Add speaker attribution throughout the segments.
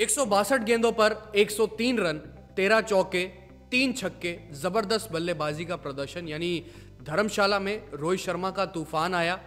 Speaker 1: एक गेंदों पर 103 रन 13 चौके तीन छक्के जबरदस्त बल्लेबाजी का प्रदर्शन यानी धर्मशाला में रोहित शर्मा का तूफान आया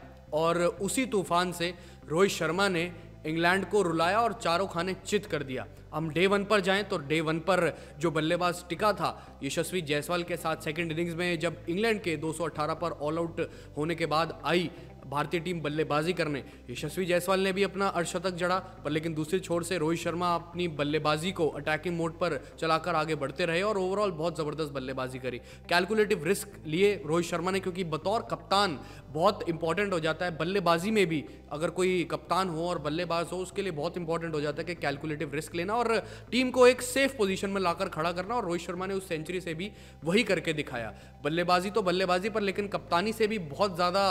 Speaker 1: और उसी तूफान से रोहित शर्मा ने इंग्लैंड को रुलाया और चारों खाने चित कर दिया हम डे वन पर जाएं तो डे वन पर जो बल्लेबाज टिका था यशस्वी जायसवाल के साथ सेकंड इनिंग्स में जब इंग्लैंड के 218 पर ऑल आउट होने के बाद आई भारतीय टीम बल्लेबाजी करने यशस्वी जायसवाल ने भी अपना अर्धशतक जड़ा पर लेकिन दूसरे छोर से रोहित शर्मा अपनी बल्लेबाजी को अटैकिंग मोड पर चलाकर आगे बढ़ते रहे और ओवरऑल बहुत ज़बरदस्त बल्लेबाजी करी कैलकुलेटिव रिस्क लिए रोहित शर्मा ने क्योंकि बतौर कप्तान बहुत इंपॉर्टेंट हो जाता है बल्लेबाजी में भी अगर कोई कप्तान हो और बल्लेबाज हो उसके लिए बहुत इंपॉर्टेंट हो जाता है कि कैलकुलेटिव रिस्क लेना और टीम को एक सेफ पोजीशन में लाकर खड़ा करना और रोहित शर्मा ने उस सेंचुरी से भी वही करके दिखाया बल्लेबाजी तो बल्लेबाजी पर लेकिन कप्तानी से भी बहुत ज़्यादा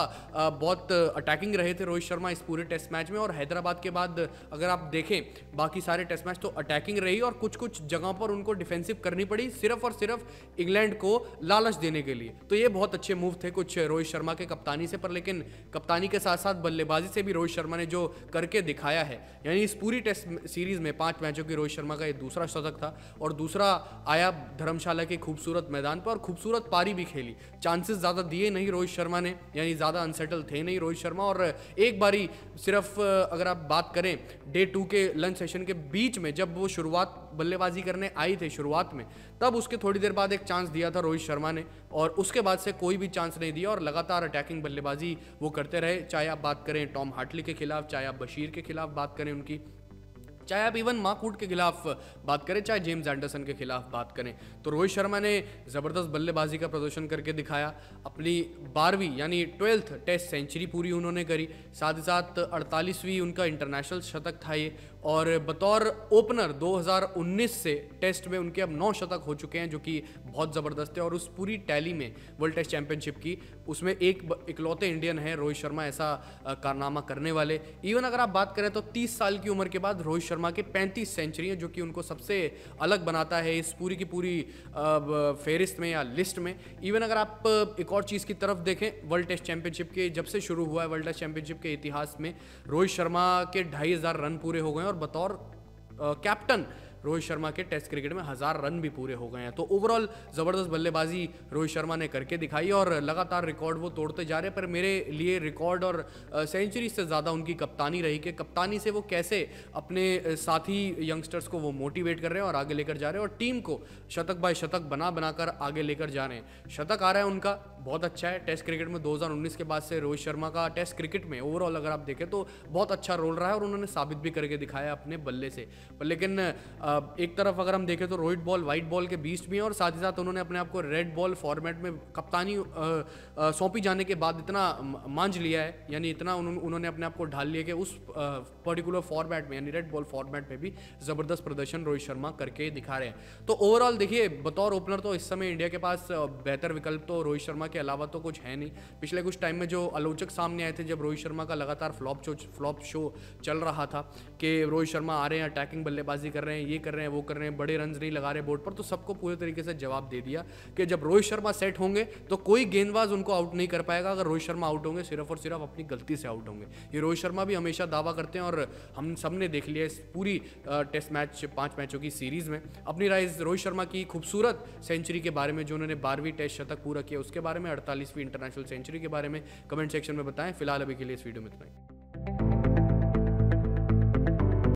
Speaker 1: बहुत बहुत अटैकिंग रहे थे रोहित शर्मा इस पूरे टेस्ट मैच में और हैदराबाद के बाद अगर आप देखें बाकी सारे टेस्ट मैच तो अटैकिंग रही और कुछ कुछ जगहों पर उनको डिफेंसिव करनी पड़ी सिर्फ और सिर्फ इंग्लैंड को लालच देने के लिए तो ये बहुत अच्छे मूव थे कुछ रोहित शर्मा के कप्तानी से पर लेकिन कप्तानी के साथ साथ बल्लेबाजी से भी रोहित शर्मा ने जो करके दिखाया है यानी इस पूरी टेस्ट सीरीज में पांच मैचों की रोहित शर्मा का ये दूसरा शतक था और दूसरा आया धर्मशाला के खूबसूरत मैदान पर और खूबसूरत पारी भी खेली चांसेस ज़्यादा दिए नहीं रोहित शर्मा ने यानी ज़्यादा अनसेटल थे नहीं नहीं रोहित शर्मा और एक बारी सिर्फ अगर आप बात करें डे टू के लंच सेशन के बीच में जब वो शुरुआत बल्लेबाजी करने आई थे शुरुआत में तब उसके थोड़ी देर बाद एक चांस दिया था रोहित शर्मा ने और उसके बाद से कोई भी चांस नहीं दिया और लगातार अटैकिंग बल्लेबाजी वो करते रहे चाहे आप बात करें टॉम हार्टली के खिलाफ चाहे आप बशीर के खिलाफ बात करें उनकी चाहे आप इवन माकूट के खिलाफ बात करें चाहे जेम्स एंडरसन के खिलाफ बात करें तो रोहित शर्मा ने ज़बरदस्त बल्लेबाजी का प्रदर्शन करके दिखाया अपनी बारहवीं यानी ट्वेल्थ टेस्ट सेंचुरी पूरी उन्होंने करी साथ ही साथ अड़तालीसवीं उनका इंटरनेशनल शतक था ये और बतौर ओपनर 2019 से टेस्ट में उनके अब नौ शतक हो चुके हैं जो कि बहुत ज़बरदस्त है और उस पूरी टैली में वर्ल्ड टेस्ट चैंपियनशिप की उसमें एक इकलौते इंडियन है रोहित शर्मा ऐसा कारनामा करने वाले इवन अगर आप बात करें तो 30 साल की उम्र के बाद रोहित शर्मा के 35 सेंचुरी हैं जो कि उनको सबसे अलग बनाता है इस पूरी की पूरी फहरिस्त में या लिस्ट में इवन अगर आप एक और चीज़ की तरफ देखें वर्ल्ड टेस्ट चैंपियनशिप के जब से शुरू हुआ है वर्ल्ड टेस्ट चैंपियनशिप के इतिहास में रोहित शर्मा के ढाई रन पूरे हो गए और और बतौर कैप्टन रोहित शर्मा के टेस्ट क्रिकेट में हज़ार रन भी पूरे हो गए हैं तो ओवरऑल ज़बरदस्त बल्लेबाजी रोहित शर्मा ने करके दिखाई और लगातार रिकॉर्ड वो तोड़ते जा रहे हैं पर मेरे लिए रिकॉर्ड और सेंचुरी से ज़्यादा उनकी कप्तानी रही कि कप्तानी से वो कैसे अपने साथी यंगस्टर्स को वो मोटिवेट कर रहे हैं और आगे लेकर जा रहे हैं और टीम को शतक बाय शतक बना बनाकर आगे लेकर जा रहे हैं शतक आ रहा है उनका बहुत अच्छा है टेस्ट क्रिकेट में 2019 के बाद से रोहित शर्मा का टेस्ट क्रिकेट में ओवरऑल अगर आप देखें तो बहुत अच्छा रोल रहा है और उन्होंने साबित भी करके दिखाया अपने बल्ले से पर लेकिन एक तरफ अगर हम देखें तो रोहित बॉल व्हाइट बॉल के बीच भी हैं और साथ ही साथ उन्होंने अपने आप को रेड बॉल फॉर्मेट में कप्तानी सौंपी जाने के बाद इतना मांझ लिया है यानी इतना उन्होंने अपने आप को ढाल लिया कि उस पर्टिकुलर फॉर्मेट में यानी रेड बॉल फॉर्मेट में भी ज़बरदस्त प्रदर्शन रोहित शर्मा करके दिखा रहे हैं तो ओवरऑल देखिए बतौर ओपनर तो इस समय इंडिया के पास बेहतर विकल्प तो रोहित शर्मा के अलावा तो कुछ है नहीं पिछले कुछ टाइम में जो आलोचक सामने आए थे जब रोहित शर्मा का लगातार फ्लॉप शो फ्लॉप शो चल रहा था कि रोहित शर्मा आ रहे हैं अटैकिंग बल्लेबाजी कर रहे हैं ये कर रहे हैं वो कर रहे हैं बड़े रन नहीं लगा रहे बोर्ड पर तो सबको पूरे तरीके से जवाब दे दिया कि जब रोहित शर्मा सेट होंगे तो कोई गेंदबाज उनको आउट नहीं कर पाएगा अगर रोहित शर्मा आउट होंगे सिर्फ और सिर्फ अपनी गलती से आउट होंगे ये रोहित शर्मा भी हमेशा दावा करते हैं और हम सब ने देख लिया इस पूरी टेस्ट मैच पाँच मैचों की सीरीज में अपनी राइज रोहित शर्मा की खूबसूरत सेंचुरी के बारे में जो उन्होंने बारहवीं टेस्ट शतक पूरा किया उसके बारे में में अड़तालीसवीं इंटरनेशनल सेंचुरी के बारे में कमेंट सेक्शन में बताएं फिलहाल अभी के लिए इस वीडियो में इतना ही